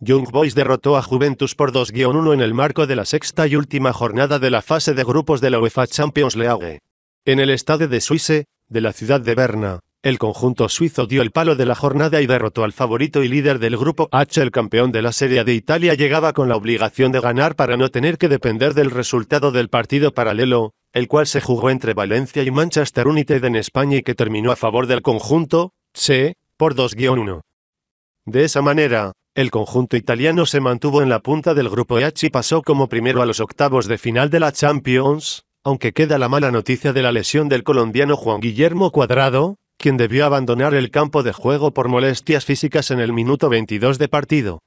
Young Boys derrotó a Juventus por 2-1 en el marco de la sexta y última jornada de la fase de grupos de la UEFA Champions League. En el estadio de Suisse, de la ciudad de Berna, el conjunto suizo dio el palo de la jornada y derrotó al favorito y líder del grupo H. El campeón de la Serie de Italia llegaba con la obligación de ganar para no tener que depender del resultado del partido paralelo, el cual se jugó entre Valencia y Manchester United en España y que terminó a favor del conjunto, C, por 2-1. De esa manera, el conjunto italiano se mantuvo en la punta del grupo H y pasó como primero a los octavos de final de la Champions, aunque queda la mala noticia de la lesión del colombiano Juan Guillermo Cuadrado, quien debió abandonar el campo de juego por molestias físicas en el minuto 22 de partido.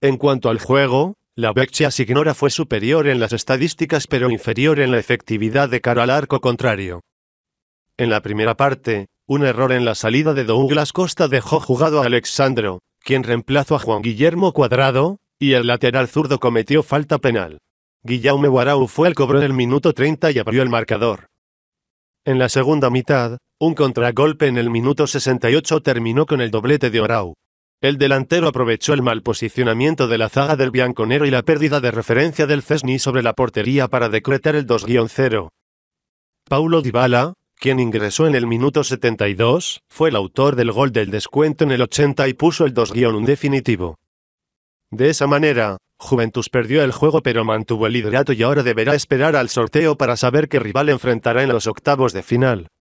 En cuanto al juego, la Vecchia Signora fue superior en las estadísticas pero inferior en la efectividad de cara al arco contrario. En la primera parte, un error en la salida de Douglas Costa dejó jugado a Alexandro, quien reemplazó a Juan Guillermo Cuadrado, y el lateral zurdo cometió falta penal. Guillaume Guarau fue al cobro en el minuto 30 y abrió el marcador. En la segunda mitad, un contragolpe en el minuto 68 terminó con el doblete de Orau. El delantero aprovechó el mal posicionamiento de la zaga del Bianconero y la pérdida de referencia del Cesni sobre la portería para decretar el 2-0. Paulo Dybala, quien ingresó en el minuto 72, fue el autor del gol del descuento en el 80 y puso el 2-1 definitivo. De esa manera, Juventus perdió el juego pero mantuvo el liderato y ahora deberá esperar al sorteo para saber qué rival enfrentará en los octavos de final.